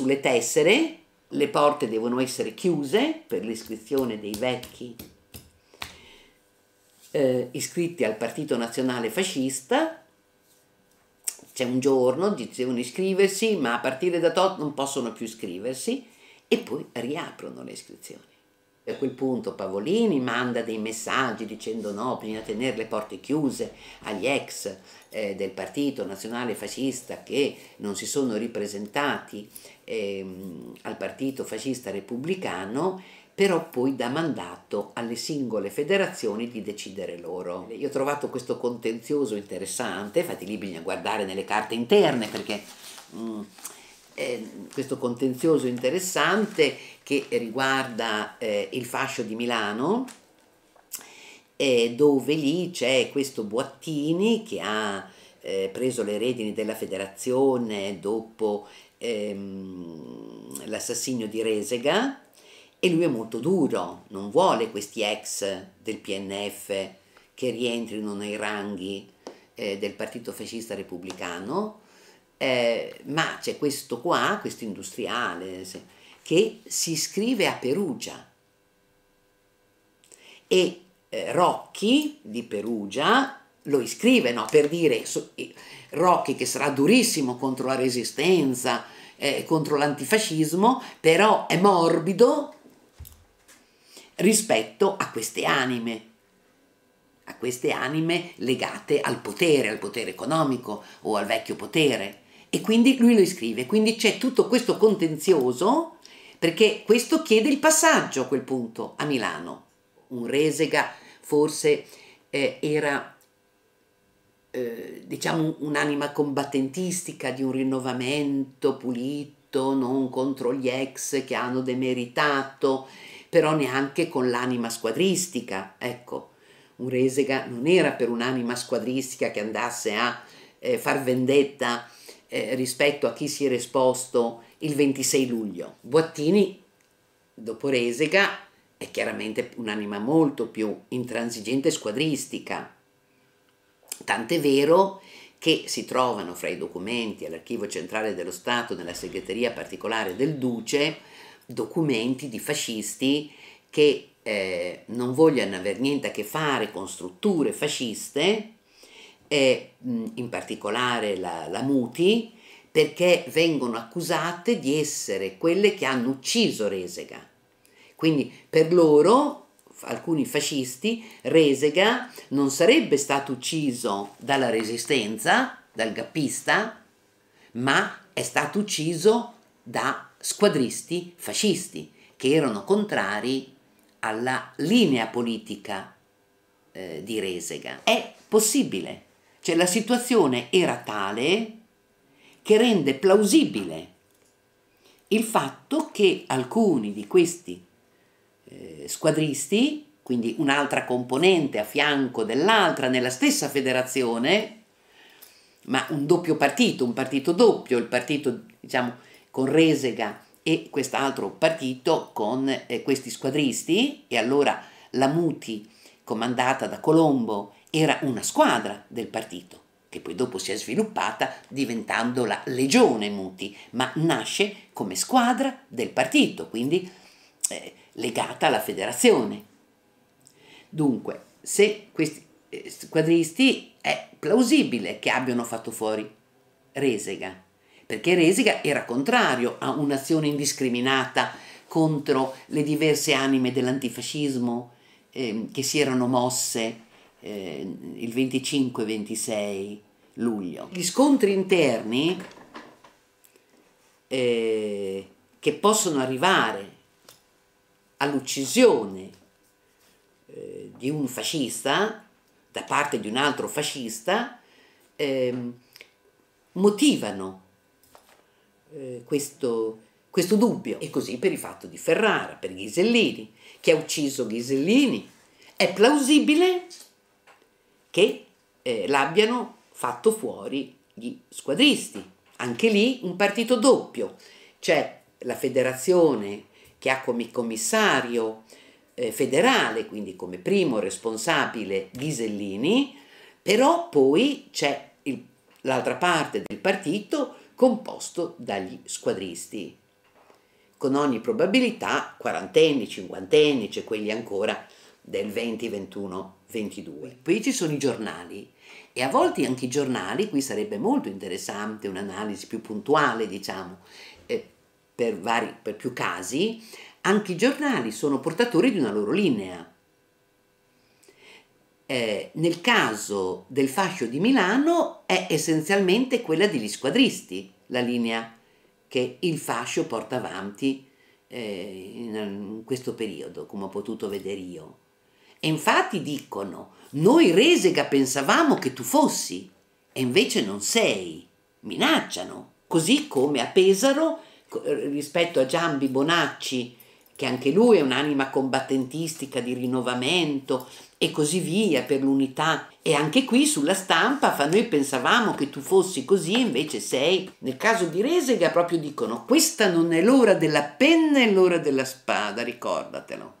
sulle tessere, le porte devono essere chiuse per l'iscrizione dei vecchi eh, iscritti al Partito Nazionale Fascista. C'è un giorno, devono iscriversi, ma a partire da tot non possono più iscriversi e poi riaprono le iscrizioni. E a quel punto Pavolini manda dei messaggi dicendo no, bisogna tenere le porte chiuse agli ex eh, del partito nazionale fascista che non si sono ripresentati eh, al partito fascista repubblicano però poi dà mandato alle singole federazioni di decidere loro. Io ho trovato questo contenzioso interessante, infatti lì bisogna guardare nelle carte interne perché... Mm, eh, questo contenzioso interessante che riguarda eh, il fascio di Milano, eh, dove lì c'è questo Boattini che ha eh, preso le redini della federazione dopo ehm, l'assassinio di Resega e lui è molto duro, non vuole questi ex del PNF che rientrino nei ranghi eh, del Partito Fascista Repubblicano, eh, ma c'è questo qua, questo industriale, che si iscrive a Perugia e eh, Rocchi di Perugia lo iscrive, no? per dire so, eh, Rocchi che sarà durissimo contro la resistenza, eh, contro l'antifascismo, però è morbido rispetto a queste anime a queste anime legate al potere, al potere economico o al vecchio potere e quindi lui lo iscrive. Quindi c'è tutto questo contenzioso perché questo chiede il passaggio a quel punto a Milano. Un Resega forse eh, era eh, diciamo un'anima combattentistica di un rinnovamento pulito, non contro gli ex che hanno demeritato, però neanche con l'anima squadristica. Ecco, un Resega non era per un'anima squadristica che andasse a eh, far vendetta eh, rispetto a chi si era esposto il 26 luglio. Boattini, dopo Resega, è chiaramente un'anima molto più intransigente e squadristica. Tant'è vero che si trovano fra i documenti all'archivio centrale dello Stato, nella segreteria particolare del Duce, documenti di fascisti che eh, non vogliono aver niente a che fare con strutture fasciste e in particolare la, la Muti, perché vengono accusate di essere quelle che hanno ucciso Resega. Quindi per loro, alcuni fascisti, Resega non sarebbe stato ucciso dalla resistenza, dal gappista, ma è stato ucciso da squadristi fascisti che erano contrari alla linea politica eh, di Resega. È possibile cioè la situazione era tale che rende plausibile il fatto che alcuni di questi eh, squadristi, quindi un'altra componente a fianco dell'altra nella stessa federazione, ma un doppio partito, un partito doppio, il partito diciamo con Resega e quest'altro partito con eh, questi squadristi e allora la Muti comandata da Colombo era una squadra del partito, che poi dopo si è sviluppata diventando la Legione Muti, ma nasce come squadra del partito, quindi eh, legata alla federazione. Dunque, se questi eh, squadristi è plausibile che abbiano fatto fuori Resega, perché Resega era contrario a un'azione indiscriminata contro le diverse anime dell'antifascismo eh, che si erano mosse eh, il 25-26 luglio. Gli scontri interni eh, che possono arrivare all'uccisione eh, di un fascista da parte di un altro fascista ehm, motivano eh, questo, questo dubbio. E così per il fatto di Ferrara, per Ghisellini, che ha ucciso Ghisellini, è plausibile che eh, l'abbiano fatto fuori gli squadristi. Anche lì un partito doppio, c'è la federazione che ha come commissario eh, federale, quindi come primo responsabile Ghisellini, però poi c'è l'altra parte del partito composto dagli squadristi, con ogni probabilità quarantenni, cinquantenni, c'è quelli ancora del 20, 21, 22. Poi ci sono i giornali e a volte anche i giornali, qui sarebbe molto interessante un'analisi più puntuale, diciamo, eh, per, vari, per più casi, anche i giornali sono portatori di una loro linea. Eh, nel caso del fascio di Milano è essenzialmente quella degli squadristi, la linea che il fascio porta avanti eh, in questo periodo, come ho potuto vedere io. E infatti dicono, noi Resega pensavamo che tu fossi, e invece non sei. Minacciano, così come a Pesaro eh, rispetto a Giambi Bonacci, che anche lui è un'anima combattentistica di rinnovamento e così via per l'unità. E anche qui sulla stampa fa noi pensavamo che tu fossi così, invece sei. Nel caso di Resega proprio dicono questa non è l'ora della penna, è l'ora della spada, ricordatelo.